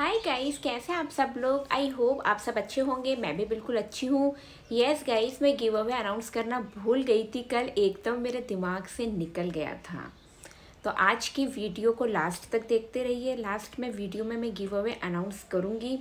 hi guys कैसे आप सब लोग आई होप आप सब अच्छे होंगे मैं भी बिल्कुल अच्छी हूँ यस गाइस मैं गिव अवे अनाउंस करना भूल गई थी कल एकदम मेरे दिमाग से निकल गया था तो आज की वीडियो को लास्ट तक देखते रहिए लास्ट में वीडियो में मैं गिव अवे अनाउंस करूँगी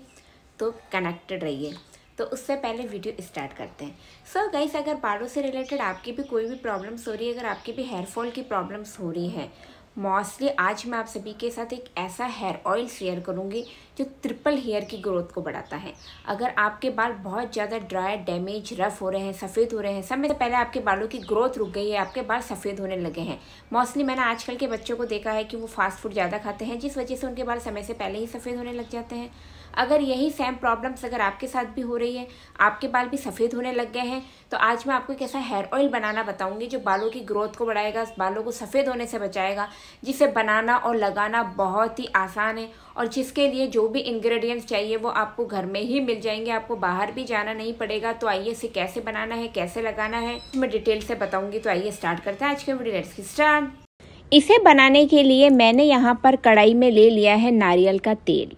तो कनेक्टेड रहिए तो उससे पहले वीडियो स्टार्ट करते हैं सो so गाइस अगर बालों से रिलेटेड आपकी भी कोई भी प्रॉब्लम्स हो रही है अगर आपकी भी हेयरफॉल की प्रॉब्लम्स हो रही है मोस्टली आज मैं आप सभी के साथ एक ऐसा हेयर ऑयल शेयर करूँगी जो ट्रिपल हेयर की ग्रोथ को बढ़ाता है अगर आपके बाल बहुत ज़्यादा ड्राई डैमेज रफ हो रहे हैं सफ़ेद हो रहे हैं समय से पहले आपके बालों की ग्रोथ रुक गई है आपके बाल सफ़ेद होने लगे हैं मोस्टली मैंने आजकल के बच्चों को देखा है कि वो फास्ट फूड ज़्यादा खाते हैं जिस वजह से उनके बाल समय से पहले ही सफ़ेद होने लग जाते हैं अगर यही सेम प्रॉब्लम्स अगर आपके साथ भी हो रही है आपके बाल भी सफ़ेद होने लग गए हैं तो आज मैं आपको कैसा हेयर ऑयल बनाना बताऊँगी जो बालों की ग्रोथ को बढ़ाएगा बालों को सफ़ेद होने से बचाएगा जिसे बनाना और लगाना बहुत ही आसान है और जिसके लिए जो भी इंग्रेडिएंट्स चाहिए वो आपको घर में ही मिल जाएंगे आपको बाहर भी जाना नहीं पड़ेगा तो आइए इसे कैसे बनाना है कैसे लगाना है मैं डिटेल से बताऊँगी तो आइए स्टार्ट करते हैं आज के वीडियो लेट्स स्टार्ट इसे बनाने के लिए मैंने यहाँ पर कढ़ाई में ले लिया है नारियल का तेल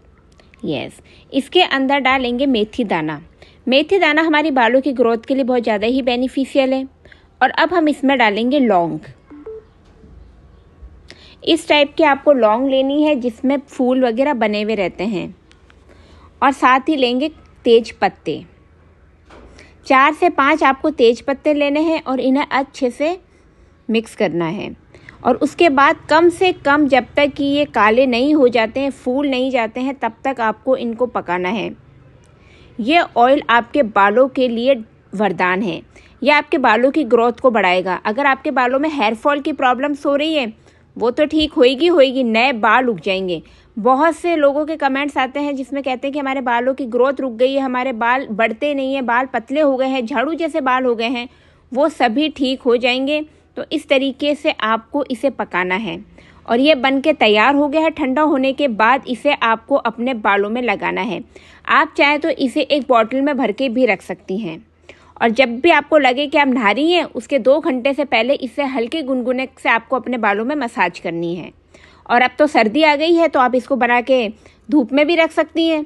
यस इसके अंदर डालेंगे मेथी दाना मेथी दाना हमारी बालों की ग्रोथ के लिए बहुत ज़्यादा ही बेनिफिशियल है और अब हम इसमें डालेंगे लौंग इस टाइप की आपको लौंग लेनी है जिसमें फूल वगैरह बने हुए रहते हैं और साथ ही लेंगे तेज पत्ते चार से पांच आपको तेज पत्ते लेने हैं और इन्हें अच्छे से मिक्स करना है और उसके बाद कम से कम जब तक कि ये काले नहीं हो जाते हैं फूल नहीं जाते हैं तब तक आपको इनको पकाना है ये ऑयल आपके बालों के लिए वरदान है यह आपके बालों की ग्रोथ को बढ़ाएगा अगर आपके बालों में हेयर फॉल की प्रॉब्लम्स हो रही है वो तो ठीक होएगी होएगी नए बाल उग जाएंगे बहुत से लोगों के कमेंट्स आते हैं जिसमें कहते हैं कि हमारे बालों की ग्रोथ रुक गई है हमारे बाल बढ़ते नहीं है बाल पतले हो गए हैं झाड़ू जैसे बाल हो गए हैं वो सभी ठीक हो जाएंगे तो इस तरीके से आपको इसे पकाना है और ये बन के तैयार हो गया है ठंडा होने के बाद इसे आपको अपने बालों में लगाना है आप चाहे तो इसे एक बॉटल में भर के भी रख सकती हैं और जब भी आपको लगे कि आप नहा रही हैं उसके दो घंटे से पहले इसे हल्के गुनगुने से आपको अपने बालों में मसाज करनी है और अब तो सर्दी आ गई है तो आप इसको बना के धूप में भी रख सकती हैं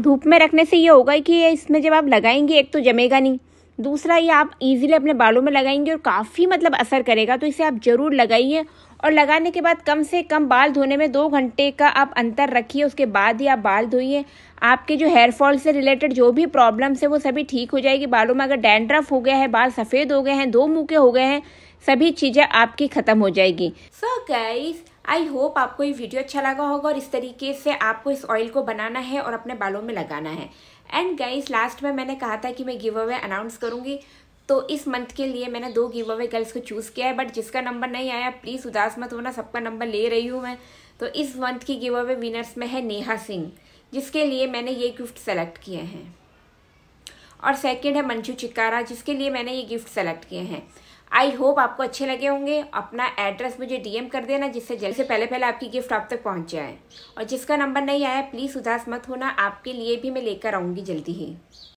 धूप में रखने से ये होगा कि इसमें जब आप लगाएंगी एक तो जमेगा नहीं दूसरा ये आप इजीली अपने बालों में लगाएंगे और काफ़ी मतलब असर करेगा तो इसे आप ज़रूर लगाइए और लगाने के बाद कम से कम बाल धोने में दो घंटे का आप अंतर रखिए उसके बाद ही आप बाल धोइए आपके जो हेयर फॉल से रिलेटेड जो भी प्रॉब्लम्स है वो सभी ठीक हो जाएगी बालों में अगर डैंड्रफ हो गया है बाल सफ़ेद हो गए हैं दो मुँह के हो गए हैं सभी चीज़ें आपकी ख़त्म हो जाएगी so so guys I hope आपको ये वीडियो अच्छा लगा होगा और इस तरीके से आपको इस ऑयल को बनाना है और अपने बालों में लगाना है एंड गाइज लास्ट में मैंने कहा था कि मैं गिव अवे अनाउंस करूँगी तो इस मंथ के लिए मैंने दो गिव अवे गर्ल्स को चूज़ किया है बट जिसका नंबर नहीं आया प्लीज़ उदास मत होना सबका नंबर ले रही हूँ मैं तो इस मंथ की गिव अवे विनर्स में है नेहा सिंह जिसके लिए मैंने ये गिफ्ट सेलेक्ट किए हैं और सेकंड है मंजू चिकारा जिसके लिए मैंने ये गिफ्ट सेलेक्ट किए हैं आई होप आपको अच्छे लगे होंगे अपना एड्रेस मुझे डीएम कर देना जिससे जल्द से पहले पहले आपकी गिफ्ट आप तक पहुंच जाए और जिसका नंबर नहीं आया प्लीज़ उदास मत होना आपके लिए भी मैं लेकर आऊँगी जल्दी ही